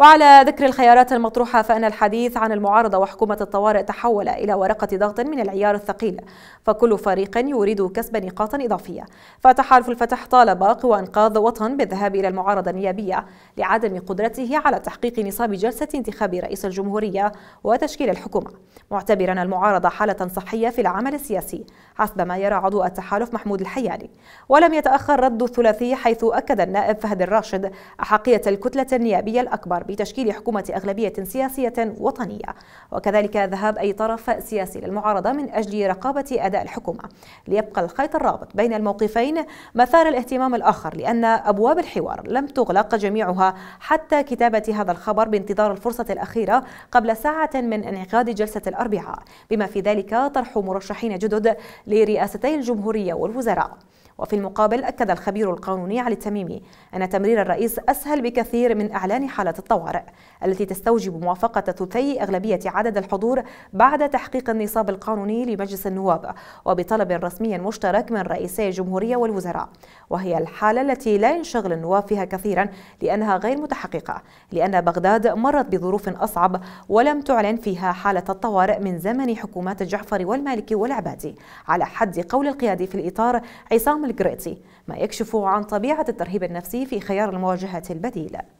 وعلى ذكر الخيارات المطروحة فإن الحديث عن المعارضة وحكومة الطوارئ تحول إلى ورقة ضغط من العيار الثقيل فكل فريق يريد كسب نقاط إضافية فتحالف الفتح طالب قوى إنقاذ وطن بالذهاب إلى المعارضة النيابية لعدم قدرته على تحقيق نصاب جلسة انتخاب رئيس الجمهورية وتشكيل الحكومة معتبرا المعارضة حالة صحية في العمل السياسي حسب ما يرى عضو التحالف محمود الحيالي ولم يتأخر رد الثلاثي حيث أكد النائب فهد الراشد أحقية الكتلة النيابية الأكبر بتشكيل حكومة أغلبية سياسية وطنية وكذلك ذهاب أي طرف سياسي للمعارضة من أجل رقابة أداء الحكومة ليبقى الخيط الرابط بين الموقفين مثار الاهتمام الآخر لأن أبواب الحوار لم تغلق جميعها حتى كتابة هذا الخبر بانتظار الفرصة الأخيرة قبل ساعة من انعقاد جلسة الأربعاء بما في ذلك طرح مرشحين جدد لرئاستي الجمهورية والوزراء وفي المقابل أكد الخبير القانوني علي التميمي أن تمرير الرئيس أسهل بكثير من إعلان حالة الطوارئ التي تستوجب موافقة ثلثي أغلبية عدد الحضور بعد تحقيق النصاب القانوني لمجلس النواب وبطلب رسمي مشترك من رئيسي الجمهورية والوزراء وهي الحالة التي لا ينشغل النواب فيها كثيرا لأنها غير متحققة لأن بغداد مرت بظروف أصعب ولم تعلن فيها حالة الطوارئ من زمن حكومات الجعفر والمالكي والعبادي على حد قول القيادي في الإطار عصام الجريتي ما يكشف عن طبيعة الترهيب النفسي في خيار المواجهة البديلة